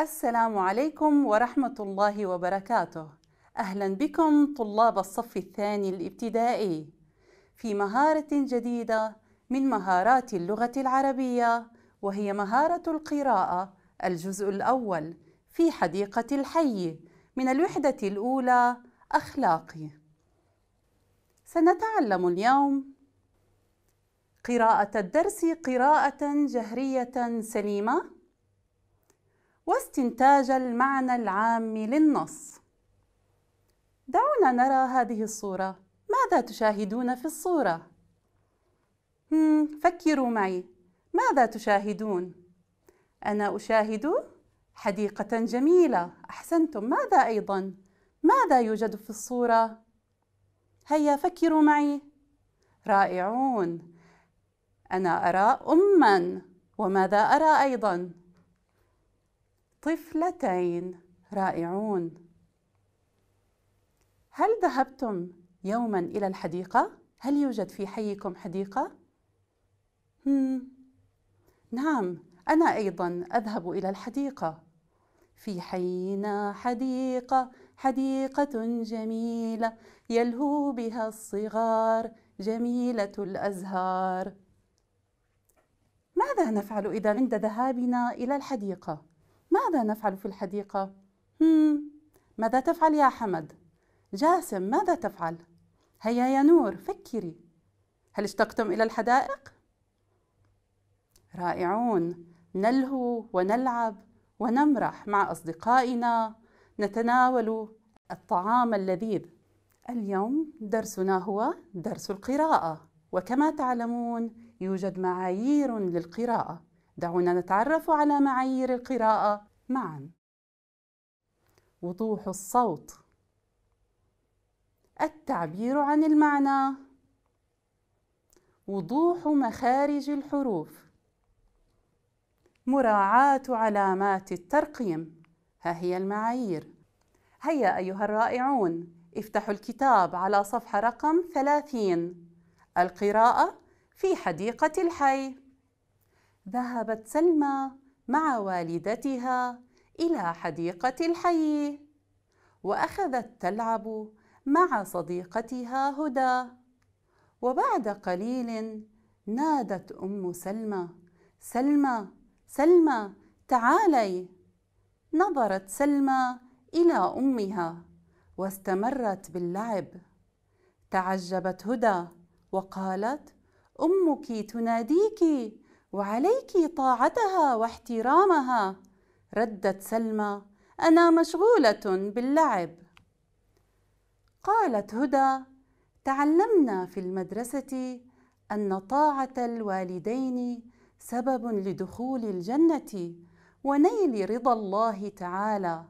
السلام عليكم ورحمة الله وبركاته أهلا بكم طلاب الصف الثاني الابتدائي في مهارة جديدة من مهارات اللغة العربية وهي مهارة القراءة الجزء الأول في حديقة الحي من الوحدة الأولى أخلاقي سنتعلم اليوم قراءة الدرس قراءة جهرية سليمة واستنتاج المعنى العام للنص دعونا نرى هذه الصورة ماذا تشاهدون في الصورة؟ فكروا معي ماذا تشاهدون؟ أنا أشاهد حديقة جميلة أحسنتم ماذا أيضا؟ ماذا يوجد في الصورة؟ هيا فكروا معي رائعون أنا أرى أمًا وماذا أرى أيضا؟ طفلتين رائعون هل ذهبتم يوما إلى الحديقة؟ هل يوجد في حيكم حديقة؟ هم. نعم أنا أيضا أذهب إلى الحديقة في حينا حديقة حديقة جميلة يلهو بها الصغار جميلة الأزهار ماذا نفعل إذا عند ذهابنا إلى الحديقة؟ ماذا نفعل في الحديقة؟ هم ماذا تفعل يا حمد؟ جاسم ماذا تفعل؟ هيا يا نور فكري هل اشتقتم إلى الحدائق؟ رائعون نلهو ونلعب ونمرح مع أصدقائنا نتناول الطعام اللذيذ اليوم درسنا هو درس القراءة وكما تعلمون يوجد معايير للقراءة دعونا نتعرف على معايير القراءة معا وضوح الصوت التعبير عن المعنى وضوح مخارج الحروف مراعاة علامات الترقيم ها هي المعايير هيا أيها الرائعون افتحوا الكتاب على صفحة رقم 30 القراءة في حديقة الحي ذهبت سلمى مع والدتها إلى حديقة الحي وأخذت تلعب مع صديقتها هدى وبعد قليل نادت أم سلمى سلمى سلمى تعالي نظرت سلمى إلى أمها واستمرت باللعب تعجبت هدى وقالت أمك تناديك وعليك طاعتها واحترامها ردت سلمى انا مشغوله باللعب قالت هدى تعلمنا في المدرسه ان طاعه الوالدين سبب لدخول الجنه ونيل رضا الله تعالى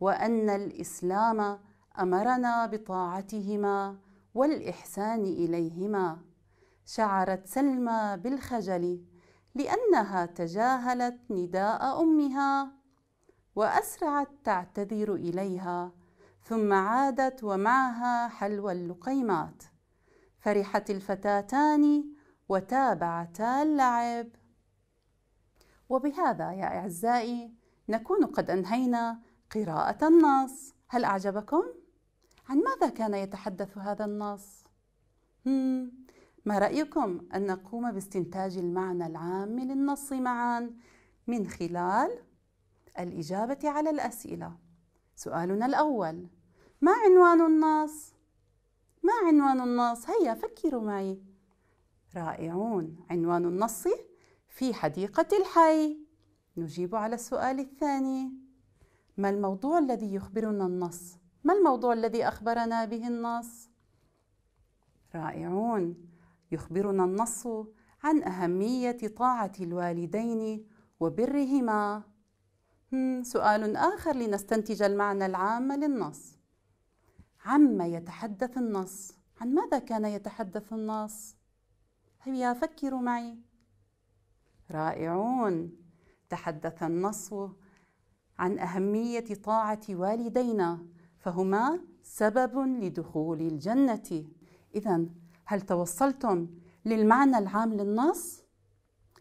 وان الاسلام امرنا بطاعتهما والاحسان اليهما شعرت سلمى بالخجل لأنها تجاهلت نداء أمها وأسرعت تعتذر إليها ثم عادت ومعها حلوى اللقيمات فرحت الفتاتان وتابعتا اللعب وبهذا يا أعزائي نكون قد أنهينا قراءة النص هل أعجبكم؟ عن ماذا كان يتحدث هذا النص؟ ما رأيكم أن نقوم باستنتاج المعنى العام للنص معا من خلال الإجابة على الأسئلة سؤالنا الأول ما عنوان النص؟ ما عنوان النص؟ هيا فكروا معي رائعون عنوان النص في حديقة الحي نجيب على السؤال الثاني ما الموضوع الذي يخبرنا النص؟ ما الموضوع الذي أخبرنا به النص؟ رائعون يخبرنا النص عن أهمية طاعة الوالدين وبرهما سؤال آخر لنستنتج المعنى العام للنص عما يتحدث النص عن ماذا كان يتحدث النص هيا فكروا معي رائعون تحدث النص عن أهمية طاعة والدينا فهما سبب لدخول الجنة إذا هل توصلتم للمعنى العام للنص؟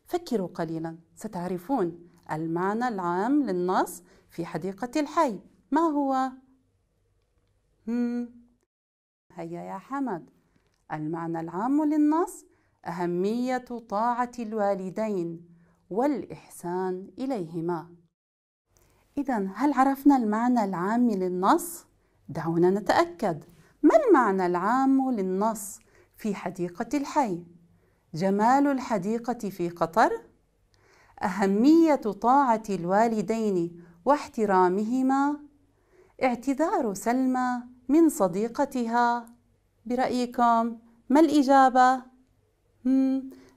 فكروا قليلا ستعرفون المعنى العام للنص في حديقة الحي ما هو؟ هيا يا حمد المعنى العام للنص أهمية طاعة الوالدين والإحسان إليهما إذا هل عرفنا المعنى العام للنص؟ دعونا نتأكد ما المعنى العام للنص في حديقة الحي جمال الحديقة في قطر أهمية طاعة الوالدين واحترامهما اعتذار سلمى من صديقتها برأيكم ما الإجابة؟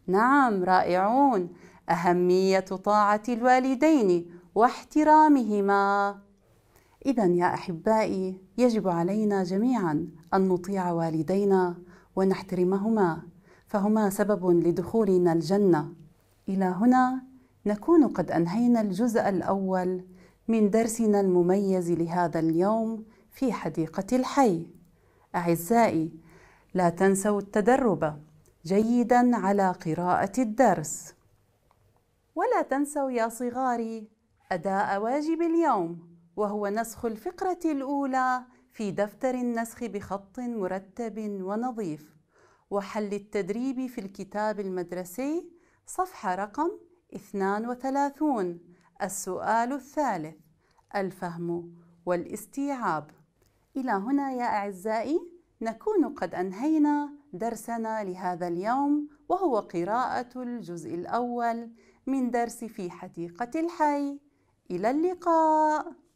نعم رائعون أهمية طاعة الوالدين واحترامهما إذا يا أحبائي يجب علينا جميعا أن نطيع والدينا ونحترمهما فهما سبب لدخولنا الجنه الى هنا نكون قد انهينا الجزء الاول من درسنا المميز لهذا اليوم في حديقه الحي اعزائي لا تنسوا التدرب جيدا على قراءه الدرس ولا تنسوا يا صغاري اداء واجب اليوم وهو نسخ الفقره الاولى في دفتر النسخ بخط مرتب ونظيف وحل التدريب في الكتاب المدرسي صفحة رقم 32 السؤال الثالث الفهم والاستيعاب إلى هنا يا أعزائي نكون قد أنهينا درسنا لهذا اليوم وهو قراءة الجزء الأول من درس في حديقة الحي إلى اللقاء